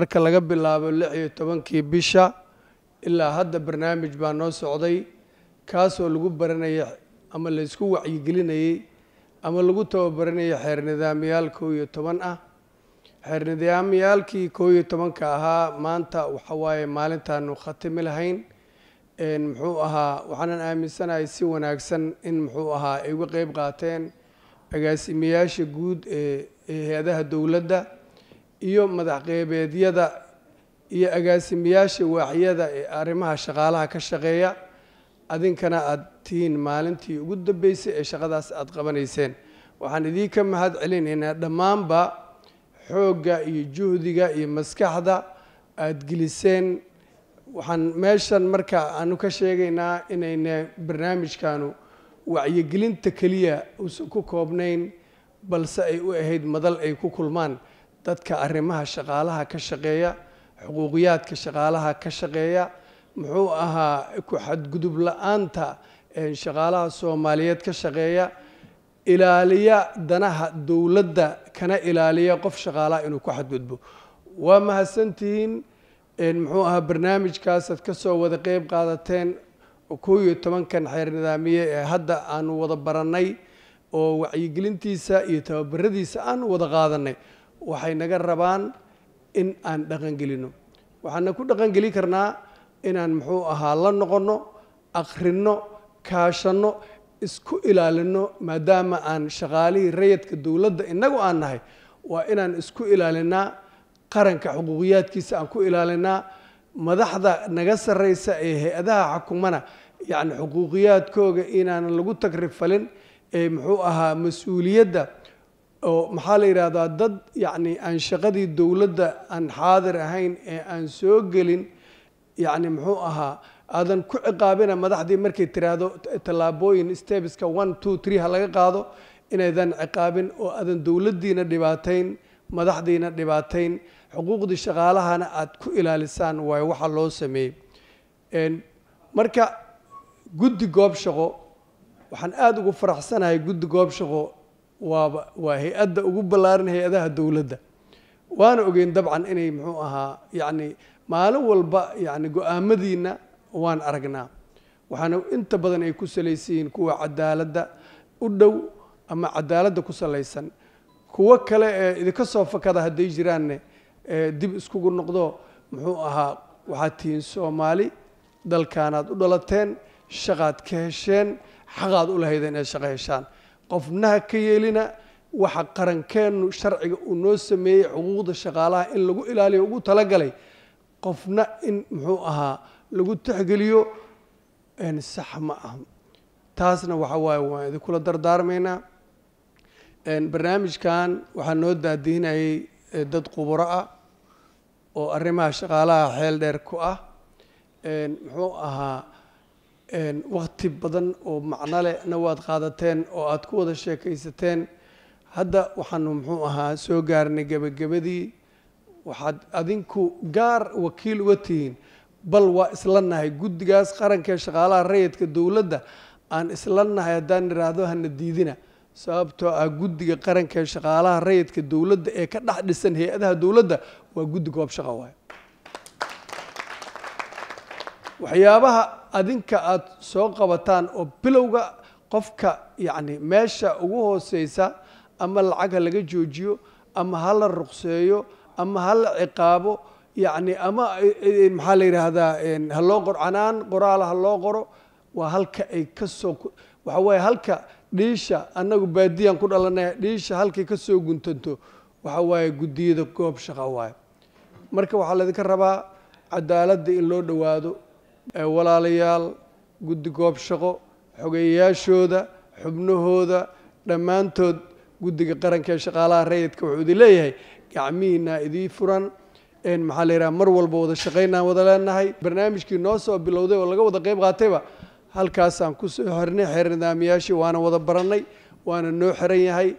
marka laga bilaabo lix iyo tobankii bisha ilaa hadda barnaamij baa noo socday kaasoo lagu baranaya ama laysku wacyigelinayay ama lagu tababaranayay xeer nidaamiyaal kow iyo toban ah xeer nidaamiyaalkii kow iyo tobanka ahaa maanta waxawaaye maalintaanu khatimi lahayn muxuu ahaa waxaanan aaminsanahay si wanaagsan in muxuu ahaa ay uga qeyb qaateen agaasimayaasha guud ee hay-adaha dowladda iyo madax qeybeedyada iyo agaasimayaasha waaxyada ee arrimaha shaqaalaha ka shaqeeya adinkana aad tihiin maalintii ugu dambeysay ee shaqadaas aad qabanayseen waxaan idiinka mahad celinaynaa dhammaanba xoogga iyo juhdiga iyo maskaxda aad geliseen waxaan meeshan markaa aanu ka sheegaynaa inayna barnaamijkanu wacyigelinta keliya uusan ku koobnayn balse ay u ahayd madal ay ku kulmaan dadka arrimaha shaqaalaha ka shaqeeya xuquuqiyaadka shaqaalaha ka shaqeeya muxuu ahaa ku xadgudub la-aanta shaqaalaha soomaaliyeed ka shaqeeya ilaaliya danaha dowladda kana ilaaliya qof shaqaalaha inuu ku xadgudbo waa mahadsantihiin muxuu ahaa barnaamijkaasaad kasoo wada qeyb qaadateen kow iyo tobankan xeer nidaamiye ee hadda aanu wada barannay oo wacyigelintiisa iyo tababaradiisa aanu wada qaadanay waxay naga rabaan in aan dhaqangelino waxaana ku dhaqangeli karnaa inaan muxuu ahaa la noqonno akhrinno kaashanno isku ilaalinno maadaama aan shaqaalihii rayadka dowladda innagu aan nahay waa inaan isku ilaalinaa qaranka xuquuqiyaadkiisa aan ku ilaalinaa madaxda naga sarraysa ee hay-adaha xukumana yacni xuquuqiyaadkooga inaanan lagu takrifalin ee muxuu ahaa mas-uuliyadda oo maxaa la yidhaahdaa dad yacni aan shaqadii dowladda aan xaadir ahayn ee aan soo gelin yacni muxuu ahaa aadan ku ciqaabina madaxdii markay tiraahdo tallaabooyin stebiska one two three ha laga qaado inaydan ciqaabin oo aadan dowladdiina dhibaatayn madaxdiina dhibaatayn xuquuqdii shaqaalahana aad ku ilaalisaan waayo waxa loo sameeyey marka guddi goob shaqo waxaan aada ugu faraxsanahay guddi goob shaqo waaba waa hay-adda ugu ballaaran hay-adaha dowladda waana ogeyn dabcan inay muxuu ahaa yacni maalin walba yacni go-aamadiina waan aragnaa waxaana inta badan ay ku salaysan kuwa cadaaladda u dhow ama cadaaladda ku salaysan kuwo kale ee idinka soo fakada hadday jiraanne ee dib iskugu noqdo muxuu ahaa waxaad tihiin soomaali dalkaanaad u dhalateen shaqaad ka hesheen xaqaad u lahaydeen inaad shaqo heshaan qofnaha ka yeelina waxa qarankeennu sharciga uu noo sameeyey xuquuqda shaqaalaha in lagu ilaaliyo ugu talagalay qofna in muxuu ahaa lagu taxgeliyo sax ma aha taasna waxa waaye waan idinkula dardaarmaynaa barnaamijkan waxaa noo daadihinayay dad quburo ah oo arrimaha shaqaalaha xeel dheer ku ah muxuu ahaa wakti badan oo macno lehna waad qaadateen oo aada ku wada sheekaysateen hadda waxaanu muxuu ahaa soo gaarnay gebagabadii waxaad adinku gaar wakiil uga tihiin bal waa isla nahay guddigaas qarankaee shaqaalaha rayidka dowladda aan isla nahay haddaan idhaahdo hana diidina sababtoo ah guddiga qarankaee shaqaalaha rayidka dowladda ee ka dhex dhisan hay-adaha dowladda waa guddi goob shaqa waay waxyaabaha adinka aad soo qabataan oo bilowga qofka yacni meesha ugu hooseysa ama lacag ha laga joojiyo ama ha la ruqseeyo ama ha la ciqaabo yacni ama e, e, e, maxaa la yidhaahdaa ha loo qoro canaan qoraala ha loo qoro waa halka ay ka soo waxa weeye halka dhiisha annagu baadiyan ku dhalanaya dhiisha halkay ka soo guntanto waxa waaye guddiyada goob shaqo waaye marka waxaa laydinka rabaa cadaaladda in loo dhowaado walaalayaal guddi goob shaqo xogeeyayaashooda xubnahooda dhammaantood guddiga qaranka ee shaqaalaha rayidka wuxuu idin leeyahay gacmihiinaa idii furan maxaa la yidhaha mar walba wada shaqaynaan wada leenahay barnaamijkii noo soo bilowday oo laga wada qayb qaatayba halkaasaan kusoo xirnay xeer nidaamiyaashii waana wada barannay waana noo xiran yahay